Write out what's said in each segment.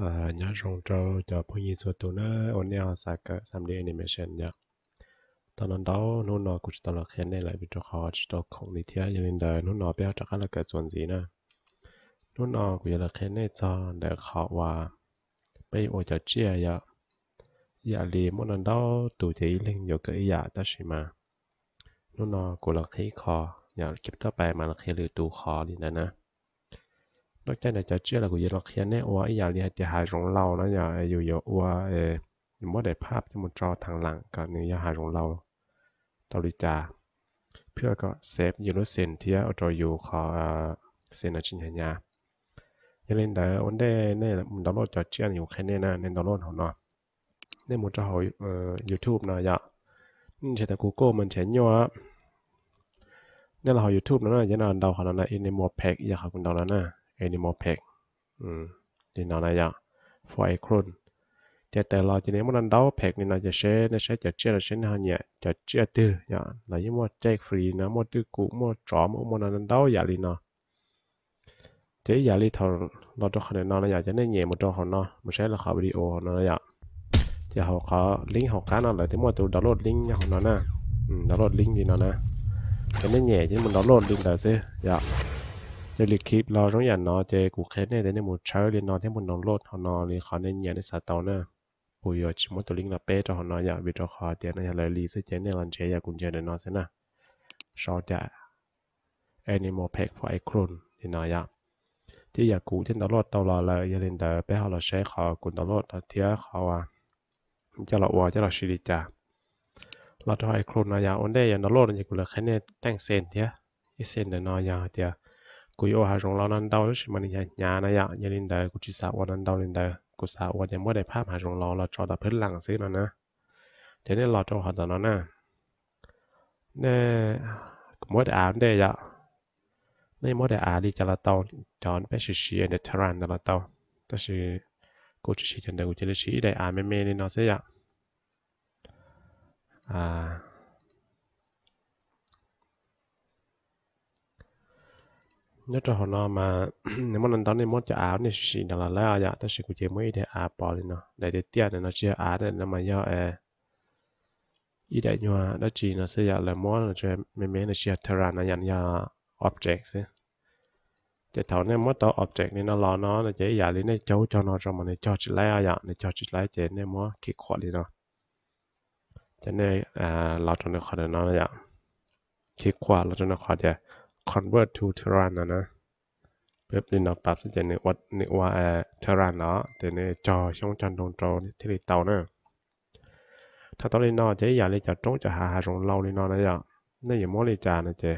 Ờ, nhá rong trâu cho phong nhi số tu nó ôn nhau sa cả sam đi animation nhá tao nói đó nó nó cũng tao là khen này lại bị cho họ chỉ cho không đi theo cho nên đời nó nó béo chắc là cái chuyện gì nữa nó nó cũng là khen này cho để họ wa. bây giờ cho chia nhá giờ dạ lì muốn nói đó tụi thì linh giờ cái giờ ta dạ xí mà nó nó cũng là khí khó dạ, giờ kịp tao bài mà là khi lừa tu khó đi nè nè nó cái này cho chưa là của nó khi nè ủa ý giờ đi hay hai rồng lâu nó giờ yêu yêu ủa ờ mỗi đại pháp cho một trò thằng lặng cả người giờ hai rồng lâu tao đi trả เพื่อก็เซฟยูโรเซนที่เอาตัวอยู่ขอเซนอาชินหายายังเล่นแต่วันเดเนี่ยมันดาวน์โหลดจอเจียนอยู่แค่นี้นะเน้นดาวน์โหลดของเนาะเนี่ยมันจะหอยเอ่อยูทูบเนาะอย่านี่ใช่แต่ Google มันเห็นอยู่อะเนี่ยเราหอยยูทูบนั่นนะยันเอาดาวขนาดนั้นในหมวดแพ็กอยากขอบคุณดาวนั้นนะ animal pack thì nó này dạ for a crown thế tại lo chỉ nếu muốn ăn đâu pack nên là จะเช่นเช่จะเชื่อจะเช่นหันเนี่ยจะเชื่อตื้ออย่าหลายยี่มัวแจกฟรีนะมัวตื้อกูมัวจอมมัวนั่นเดาอย่าลีเนาะเจ๊อย่าลีทอเราจะขนาดนอนอย่าจะเนี่ยเหยียบมัวจอของเนาะไม่ใช่เราขอวิดีโอของเนาะอย่าจะเขาขอลิงก์ของการนั่นเลยที่มัวตัวดาวน์โหลดลิงก์ของเนาะนะดาวน์โหลดลิงก์ดีเนาะนะ จะเนี่ยเหยียบที่มันดาวน์โหลดลิงก์แต่เสียอย่าจะรีคลิปเราต้องอย่างนอเจกูเคสเนี่ยเดี๋ยวมูเชอร์เรียนนอที่มูนองโลดหอนอเลยขอเนี่ยเนี่ยในสาตอนะปุยอชิมตัวลิงละเป้จะหอนออยากวิดรคอเตียนอย่าเลยรีซึ่งเจนเนี่ยลันเชียอยากกุญเจเดนอเซนะชอจะ animal pack พวกไอครุนที่นอยากที่อยากกูที่ตลอดตลอดเลยอย่าเล่นเดอไปหาเราใช้ขอกุญตลอดเทียขอว่าจะเราว่าจะเราชิริจ่าเราจะไอครุนนอยากอันเดียนตลอดอย่างกูเลยแค่เนี่ยแต่งเซนเทียอีเซนเดนอยากเทียกูโยหารงเรานั่นเดาชิมันยันยานะยะยันนินเดอกูจิสาวนั่นเดานินเดอกูสาวยังไม่ได้ภาพหารงเราเราจอดพื้นหลังซื้อนะนะเดี๋ยวนี้เราจอหอดนนะเนี่ยกูไม่ได้อ่านเดียะนี่ไม่ได้อ่านดีจะละเตาจอนไปชิชิเดทรันละเตาแต่ชิกูจะชิจันเดอกูจะได้ชิได้อ่านไม่เมนี่นอเสียะอ่า nhớ cho họ nó mà nếu mà lần đó nên muốn cho áo này xì đó là lấy áo dạ ta sẽ có chế mới để áo bỏ đi nó để để tiền để nó chia áo để nó mà do e ý đại nhòa đó chỉ nó sẽ dạ là muốn là cho mấy mấy nó chia terra nó nhận ra objects sẽ chỉ thảo nên mất tạo object nên nó lo nó là chế dạ lên nó cháu cho nó trong mà nó cho chỉ lấy áo dạ nó cho chỉ lấy chế nên muốn kỹ khó đi nó cho nên à lo cho nó khỏi nó là dạ kỹ khó lo cho nó khỏi vậy convert to Terran นะนะเว็บนี้เรปรับสิจะในวัดในว่าเออ Terran เนาะแต่ในจอช่องจันทร์ตรงจอที่เตาเนาะถ้าตอนนี้นอจะอยากเลยจะจ้งจะหาหาตรงเราเลยนอะนะจ๊ะนี่อย่ามอเลยจานะเจ๊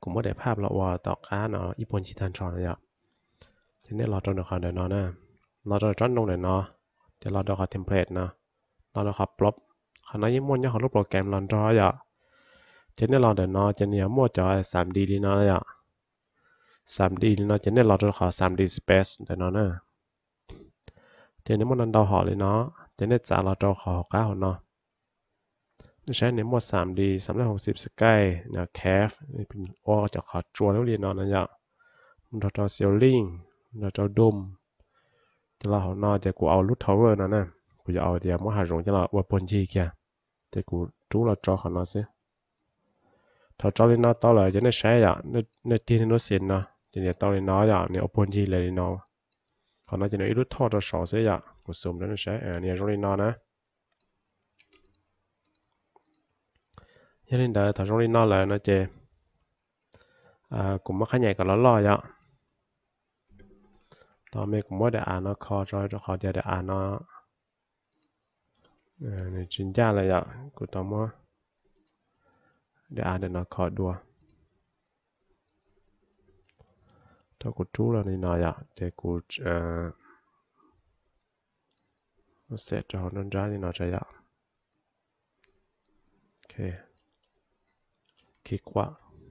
กูไม่ได้ภาพเราว่าต่อก้าเนาะอีปนชิทันชอนนะจ๊ะจะเนี่ยเราตรงเดียวกันเดี๋ยวนานะเราจะจัน้องลงเดี๋ยวนาจะเราเดี๋ยวขาเทมเพลตเนาะเราเดี๋ยวขาปลบขณะยิ่งมวนยังเอาลบโปรแกรมลอนจอยอ่ะจะเนี่ยเราเดินนอจะเนี่ยมั่วจอสามดีดีเนาะเลยอ่ะสามดีดีเนาจะเนี่ยเราจะขอสามดีสเปซเดินนอเนอะจะเนี่ยมันนันดาวหอเลยเนาะจะเนี่ยจ่าเราจะขอเก้าเนาะใช้เนี่ยมั่วสามดีสามร้อยหกสิบสกายเนี่ยแคฟนี่เป็นโอจะขอจัวแล้วเรียนนอนนะยะมันเราจะเซลลิงเราจะดุม จะเราหอนอจะกูเอาลูททาวเวอร์นั่นน่ะกูจะเอาเดี๋ยวมั่วหาหลงจะเราว่าปนจีแกแต่กูจู้เราจอขอนอนสิ thọ cho lên nó to là cho nó sẽ dạ nó nó tiên nó xin nó cho nên to lên nó dạ nếu ổn gì lại nó còn nó cho nó ít thọ à, cho sổ sẽ dạ một sớm đó nó sẽ à nên cho lên nó nè cho nên đời thọ cho lên nó là nó chơi, à cũng mất khá nhẹ cả nó lo dạ tao mới cũng mới để ăn à nó khó cho cho khó cho để ăn à nó à này chính gia lại dạ của tao mới เดี๋ยวอ่านเดี๋ยวนะคอดูถ้ากูทูแล้วนี่นายอะเดี๋กูเออเสร็จจะหอนจ้านี่นาใจะยากโอเคคิดว่า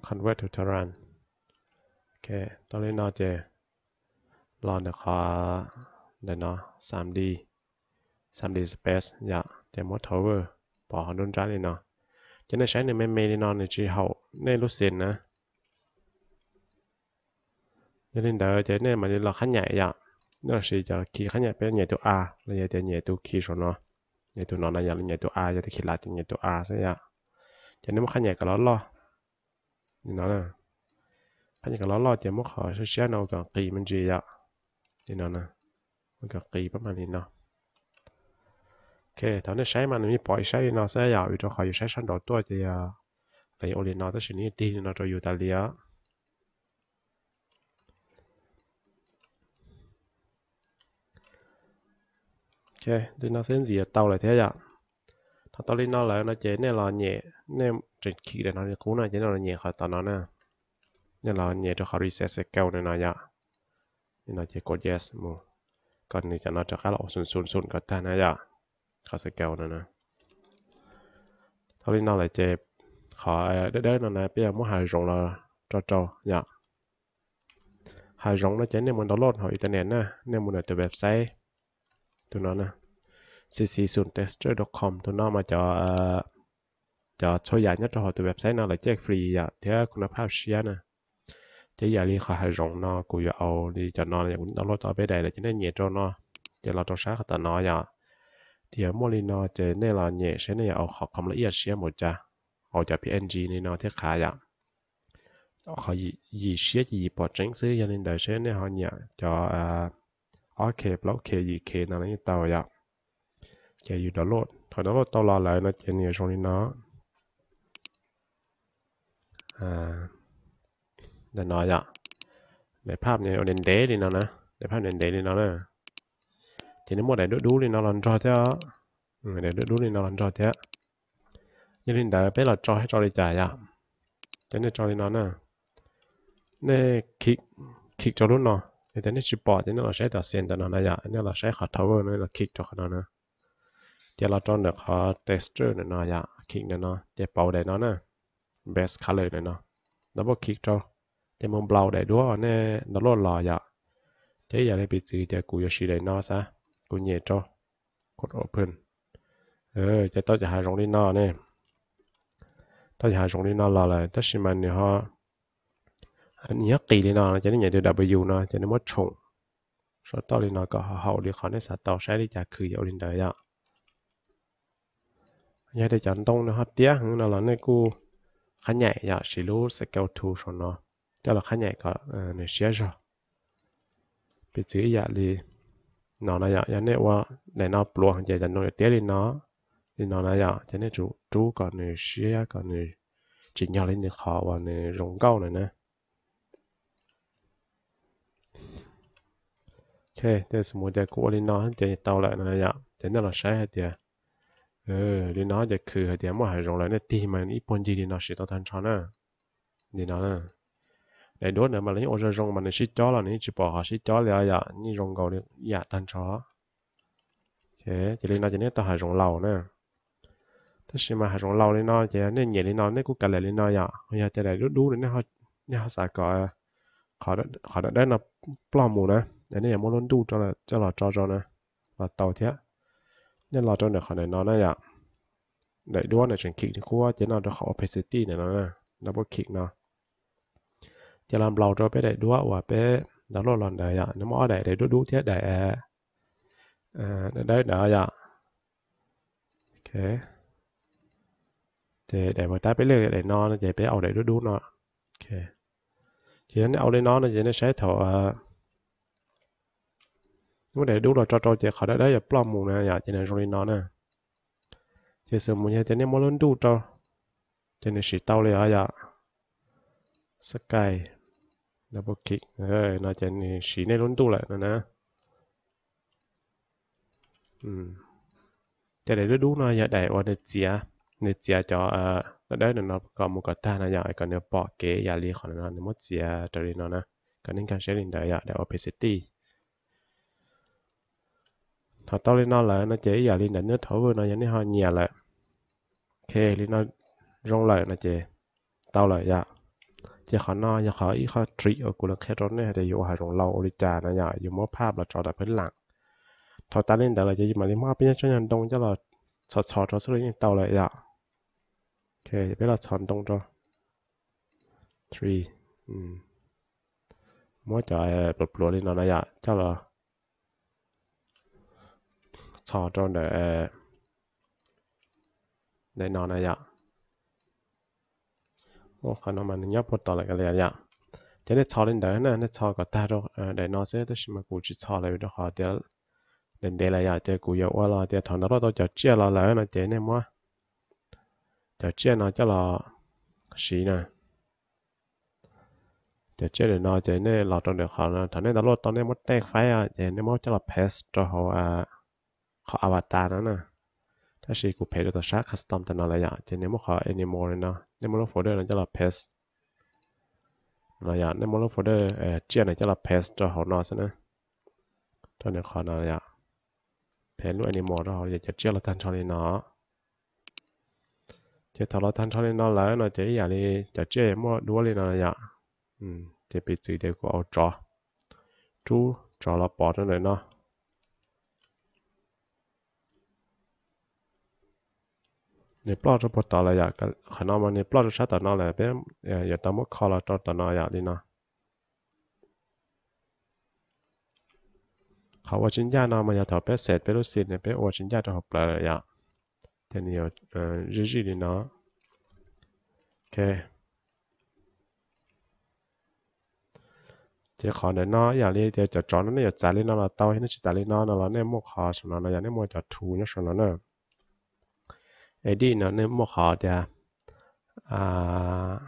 คอนเวิร์ตเทอร์รันโอเคตอนนี้นอยเจรอเดี๋ยวขอเดี๋ยวนะสามดีสามดีสเปซอยากเดี๋ยวมดทาวเวอร์พอหอนจ้านี่นอะ cho nên sáng nay mẹ mẹ đi non này chỉ hậu nên lúc xin nè cho nên đỡ cho nên mà đi lọ khá nhạy vậy nó là sự cho khi khá nhạy bé nhạy tụ a là giờ tụ nhạy tụ khi rồi nó nhạy tụ nó là nhạy nhạy tụ a giờ tới khi lại nhạy tụ a sẽ vậy cho nên mà khá nhạy cái đó lo thì nó nè khá nhạy cái đó lo thì mất khỏi sẽ nó còn kỳ mình gì vậy thì nó nè còn kỳ bắt mà đi nó OK，头呢晒嘛，你跑一晒的那些呀，遇到还有晒上多多的呀，来屋里拿的是你第那种有的了呀。OK，对那些 gì tàu lại thế ya, nó tàu lên nó lại nó chế nên là nhẹ nên trên khi để nó cú này chế nó nhẹ khỏi tao nó nè, nên là nhẹ cho khỏi reset sẽ cao nên là ya, nên là chế có yes mu, còn thì cho nó cho khá là sùn sùn sùn cả ta này à 가세겨오는 thôi đi nó lại chẹp khỏi đấy đấy nó này bây giờ muốn hài rộng là trâu trâu nhá hài rộng nó chén nên mình download hỏi internet nè nên mình ở website tụi nó nè ccsuntester.com tụi nó mà cho ờ, cho số giải nhất cho họ từ website nó lại check free dạ thế cũng là pháp share nè chứ giờ đi khỏi hài rộng nó cũng giờ đi cho nó là cũng download ở bên đây là chính là nhẹ cho nó giờ là trong sáng ta nó dạ เดี๋ยวโมลินอเจเนลอนเย่เชนเนเอาขอความละเอียดเชียหมดจ้ะเอาจาก PNG นี่เนาะที่ขายอ่ะเขายีเชียยีปอดจังซื้อยันเดเชนเนเขาเนี่ยจออ่าโอเคบล็อกเคยีเคนั่นนี่เตาอ่ะเจอยู่ดาวโหลดถอยดาวโหลดตลอดเลยนะเจเนี่ยช่วงนี้เนาะอ่าเดี๋ยวน้อยอ่ะในภาพเนี่ยเอาเด่นเดย์นี่เนาะนะในภาพเด่นเดย์นี่เนาะเนาะ chỉ nếu mua để đốt đú lên nó lần cho thế để đốt đú lên nó lần cho thế như linh đã biết là cho hay cho đi trả ya cho nên cho đi nó nè nè kick kick cho luôn nó thì thế nên chỉ bỏ thế nên là sẽ tạo sen cho nó này ya dạ. nên là sẽ khó thấu nên là kick cho nó nè chỉ là cho được khó texture này nó ya kick này nó chỉ bảo để nó nè best color này nó double kick cho thì mong blau để đua nè nó lọt lò ya dạ. thế giờ này bị gì thì cũng có để nó sao กูเหยียดจอกด open เออจะต้องจะหาตรงนี้นอเนี่ยต้องจะหาตรงนี้นอรอเลยถ้าชิมันเนี่ยฮะอันนี้ตีเลยนอจะนี่อย่างเดียว W นอจะนี่มดชงสตอรี่นอก็เขาดีขอในสตอใช้ได้จากคือเอาดินเดียยาได้จันตรงนะฮะเตี้ยนั่นแหละนี่กูขันใหญ่อยากสิรู้สเกลทูชนเนาะแต่เราขันใหญ่ก็ในเชียร์จ้ะไปซื้อยาเลย nó là dạ, dạ nên là để nó luộc hàng giờ nó tiếc đi nó thì nó là dạ cho dạ, nên chú chú còn người xia còn người chỉ nhỏ lên được họ và người rồng câu này nè ok thế số một giờ của đi nó cho thì tao lại nó là dạ cho nên là sai hết tiền ừ đi nó giờ khử hết tiền mà hay rồng lại nó tìm mà ít bốn gì đi nó sẽ tao thằng cho nè đi nó nè để đốt nữa mà lấy ô rơi rong mà nó xịt chó là nó chỉ bỏ họ xịt chó là dạ như rong gầu được dạ tan chó thế chỉ lên nó chỉ nên ta hại rong lầu nữa thế xí mà hại rong lầu lên nó chỉ nên nhảy lên nó nên cũng cả lại lên nó dạ bây giờ chỉ để đút đút đến nó nó xả cỏ họ đã họ đã đây là plom mù nè để nên muốn luôn đu cho là cho là cho cho nè là tàu thế nên là cho được họ này nó nè dạ để đua này chuyển kịch thì khu chỉ nào cho họ opacity này nó nè double kick nào จะลำเราจะไปได้ด้วยว่าไปดาวโลลอนได้ยะน้ำอ้อได้ได้ดูดูเทียได้เอ่อได้ได้ยะโอเคเจได้มาได้ไปเรื่อยได้นอนเจไปเอาได้ดูดูเนาะโอเคเจนั้นเอาได้นอนเจนั้นใช้ถอนู้ได้ดูเราจอจอเจเขาได้ได้อย่าปลอมมูนะอย่าเจนั้นจงได้นอนนะเจสมุนเจนั้นมอลนดูจอเจนั้นสีเต้าเลยอ่ะอย่าสกาย double click 哎，那真你室内温度来了呢。嗯，แต่เดี๋ยวดูนะอย่าได้ว่าเนื้อเจียเนื้อเจียจะเอ่อแล้วได้เนาะก็มุกตานะอย่างไอ้ก็เนื้อปอกเกยาลีของเนาะเนื้อมดเจียจะเรียนเนาะนะก็นิ่งการใช้ลินเดียได้ opacity ถ้าต้องเรียนเนาะแล้วนะเจียอย่าลินเดียเนื้อเท่าเวอร์เนาะยันนี่ฮะเนี่ยแหละโอเคลินเนาะรงเลยนะเจียเต่าเลยอย่าจะขอนอยขออีขอตรีโอกุละแค่รถเนี่ยจะอยู่หายของเราอริจานะยอยู่มอภาพเราจอดับเพื่นหลังทอตาเล่นแต่เราจะยิ้มมาเลยมอเป็นช่วยันรงจะเราสอดสอดเราสุดยังเตาเลยอย่าโอเคไปเราสอนตรงจอว three อืมมอจอยปลดปลดเลยนอนะอย่าเจ้าเราสอดตรงเดี๋ยได้นอนนะอย่า ô khả năng mà nó nhấp vào lại cái này ạ thế nên cho lên đấy nè nó cho cái ta đâu à, để nó sẽ tôi xin mà cụ chỉ cho lại được họ để đến đây là giờ để cụ yêu qua là để thằng đó tôi cho chia là lại nó chế này mua cho chia nó cho là xí nè cho chia để nó chế này là trong được họ nè thằng này đó lót tao này mất tay phải à chế này mất cho là pass cho họ à họ avatar đó nè ถ้าชีกูเพจตัวชาคัสตอมแต่นอะไรอย่างเจนนี่มันขอแอนิมอลเลยเนาะ Name folder นั่นจะละ paste นะยะ Name folder เออเจียนนั่นจะละ paste จะเขานอซะนะตอนนี้ขอนะยะแผนรูป animal เราอยากจะเจียนละทันชอลีนอเจียทอละทันชอลีนอแล้วนะเจียอยากเลยจะเจียมั่วดูเลยนะยะอืมเจียไปซื้อเดี๋ยวก็เอาจอจูจอละปอดนั่นเลยเนาะ你不着不打了呀，个可能嘛，你不着啥打那来边也也当么靠了着打那呀的呢？เขาว่าชิ้นยานามาอยาถอดเป็เศษเป็ลูกศิษย์เนี่ยเป็โอชิ้นยาจะหอบเลยอย่าเทนี่เอ่อริจิดีเนาะโอเคเจ้าของเนี่ยเนาะอย่าเรียกเจ้าจอดนั่นเนี่ยจ่ายเลยเนาะเราเต้าให้นั่นจ่ายเลยเนาะเราเนี่ยมุกคอฉันเราเนี่ยมุกจะทูเนี่ยฉันเราเนี่ย哎，你呢？你莫好的啊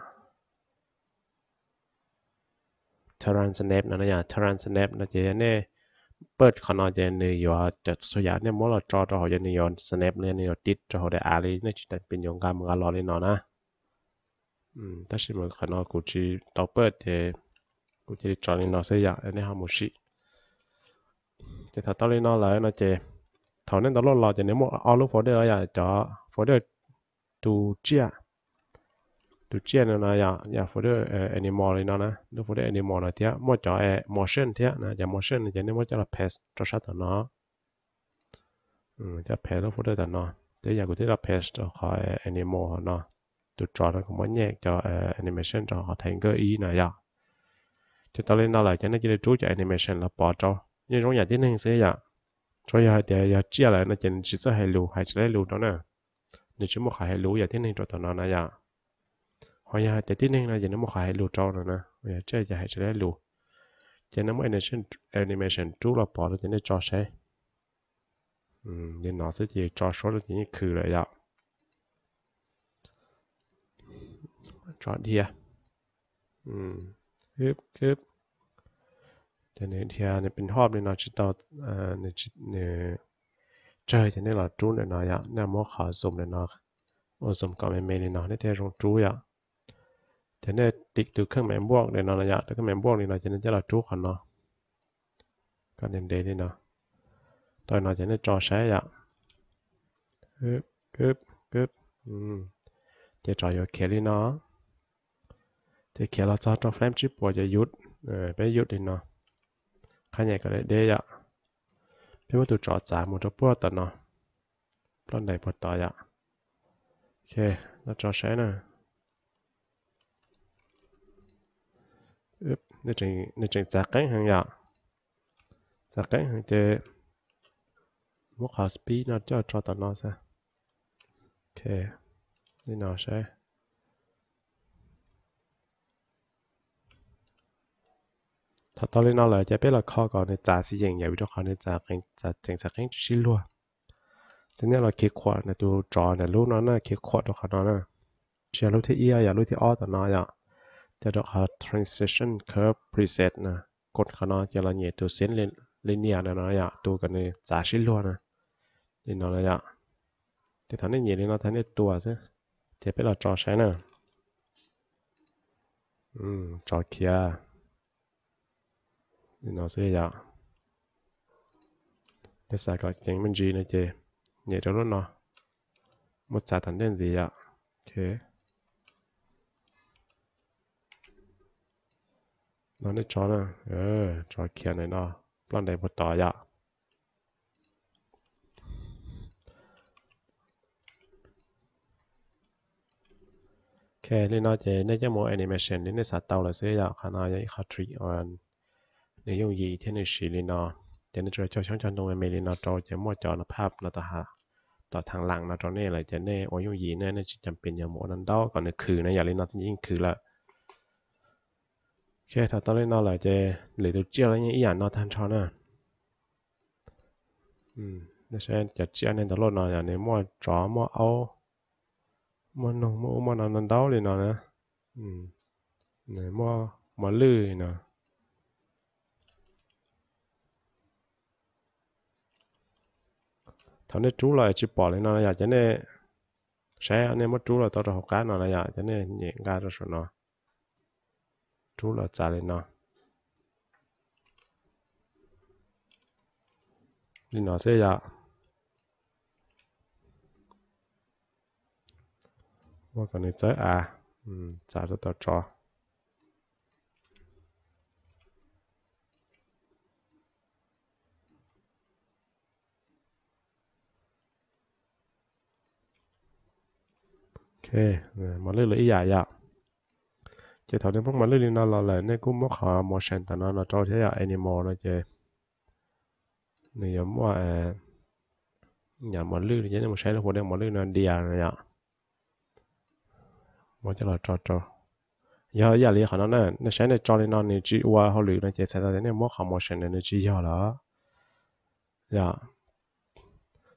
，translate 呢？呀，translate 呢？这呢，เปิดขนาดจะนี่อยู่จัดสยามเนี่ยมอลจอจอเขาจะนี่อยู่ snap เนี่ยนี่อยู่ติดจอเขาได้อะไรเนี่ยจะเป็นยงการมันก็รอเลยเนาะนะอืมแต่สิ่งมันขนาดกูจีต่อเปิดเจกูจะจอเลยเนาะสยามเนี่ยฮามุชิจะถ้าต่อเลยเนาะเลยนะเจถอนเนี่ยตลอดรอจะเนี่ยมอเอาลูกพอได้เลยอ่ะจอ folder tu chia tu chia nó là ya ya folder animal này nó nè nó folder animal này thế mỗi chỗ uh, motion thế nè ya motion này nên mỗi cho là paste cho sát nó ừ cho paste nó folder cho nó thế ya cụ thể là paste cho khỏi animal nó tu cho nó cũng muốn nhẹ cho uh, animation cho họ thành cái ý này ya cho tao lên đó là cho nó chỉ để chú cho animation là bỏ cho nhưng giống nhà tiến hành sẽ ya cho ya thì ya chia lại nó chỉ chỉ sẽ hay lưu hay chỉ lấy lưu đó nè นช่วโมงขาให้รู้อย่าที่หนึ่งตอนนอนนะย่าหอยาจะที่หนึ่งนะอย่านั่งมขาให้รู้จอนะนะอยาเชื่อให้จะได้รู้จะนั่งมอแอนิเมชั่นแอนิเมชั่นจู่เราปอดจะได้จอใช้อืมยันหนอสียีจจอโชวที่นี่คือเลยอย่าจอเดียอืมคืบคืบแต่เนี่ยเทียเนี่ยเป็นหอบเนี่ยนอนชิดต่ออ่าเนี่ยเนี่ย chơi thì nên là trú này nó ya dạ. nên mua khó dùng này nó ô dùng có mấy mấy này nó nên theo dùng trú ya dạ. thế nên tích từ các mẹ buông này nó là dạ. từ các mẹ buông này nó cho nên chắc là trú còn nó còn điểm đấy đi nó tôi nó cho nên trò xé ya cướp cướp cướp ừ thì trò vô kia đi nó thế kia là cho trong frame chip của cho yút ừ, bé yút đi nó khá nhạc cái đấy đấy ya พี่ว่าตัวจอดสามหมดจะปวดต่อเนาะปลอนไหนปวดต่อยะโอเคแล้วจอดใช้นะอึ๊บนี่จึงนี่จึงจากแก้งหางยาจากแก้งหางเจมุกขอสปีดนะจอดจอดต่อเนาะซะโอเคนี่เนาะใช่ thật to lên nó là chả biết là kho còn này trả sử dụng nhiều cho khó này trả cái trả chính xác luôn thế nên là khi khoản là tôi trò này lúc nó là khi khoản đó khó nó là chỉ lúc thì ia ya lúc thì o đó nó ya thì đó là transition curve preset nè cột khó nó là nhẹ tôi xin lên lên nhà này nó ya cái này trả sử luôn nè nên là ya thằng này nhẹ nên nó thằng này tua chứ thì biết là trò sáng nè ừ trò nó sẽ dạ để xài cả chén bên gì này chị nhẹ cho luôn nó một xài thẳng đến gì dạ thế nó để cho nè ờ cho kia này nó lần này một tỏ dạ ok lên nó chế nên cho mỗi animation đến nó sát tàu là sẽ dạ khả năng những khả trị on นยงยีเทนสีลีนอเจนจะจอช่องจอนตรงเมลีนอจอจะมั่วจอนภาพนอตหาต่อทางหลังนอจอเน่อะไรจะเน่โอยงยีเน่น่จำเป็นอย่างหมดนั้นดอก่อนนคือนะอย่าเล่นนอยิ่งคือละแค่ถ้าตอนเล่นนอเลยจะหรือตัวเจ้าอะไรอย่างอีหยานนอทันชอนอ่ะอืมนั่นใช่จะเจ้าวเนี่ยตลอดนออย่างนี้มั่วจอมั่วเอามั่วนงมั่วมั่วนอนนั้นดอเลยนอนะอืมเนี่ยมั่วมั่วลื่นนะ thằng này chú lại chỉ bỏ lên nó là cho nên sẽ anh em mất chú là tao ra học cái nó là cho nên nhẹ ga ra số nó chú là trả lên nó đi nó sẽ dạ và còn này tới à um trả cho tao cho ok mà lấy lấy dạ dạ chỉ thảo đến phong mà lấy lên là lại nên cũng mất họ một sen tao nó là cho thế là animal nó chơi này giống mà nhà mà lư thì giống một sen là của đây mà lư nó đi à này ạ mà cho là cho cho giờ giờ lấy họ nó nè nó sen này cho lên nó này chỉ qua họ lư nó chơi sai tao nên mất họ một sen này chỉ giờ đó dạ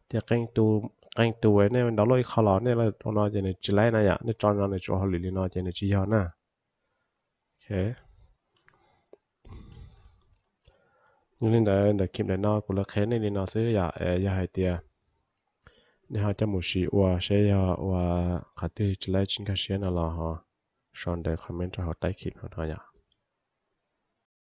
thì kênh tu anh tuổi ấy nên đó lôi khó lo nên là nó chỉ này chỉ lấy này ạ nên cho nó này cho họ lì nó chỉ này chỉ cho nè ok nhưng lên đấy để kiếm để nó cũng là khé này thì nó sẽ giả giả hai tia nên họ cho một sĩ và sẽ giả và khát tiêu chỉ lấy chính cái xe nào là họ chọn để comment cho họ tái kịp họ thôi ạ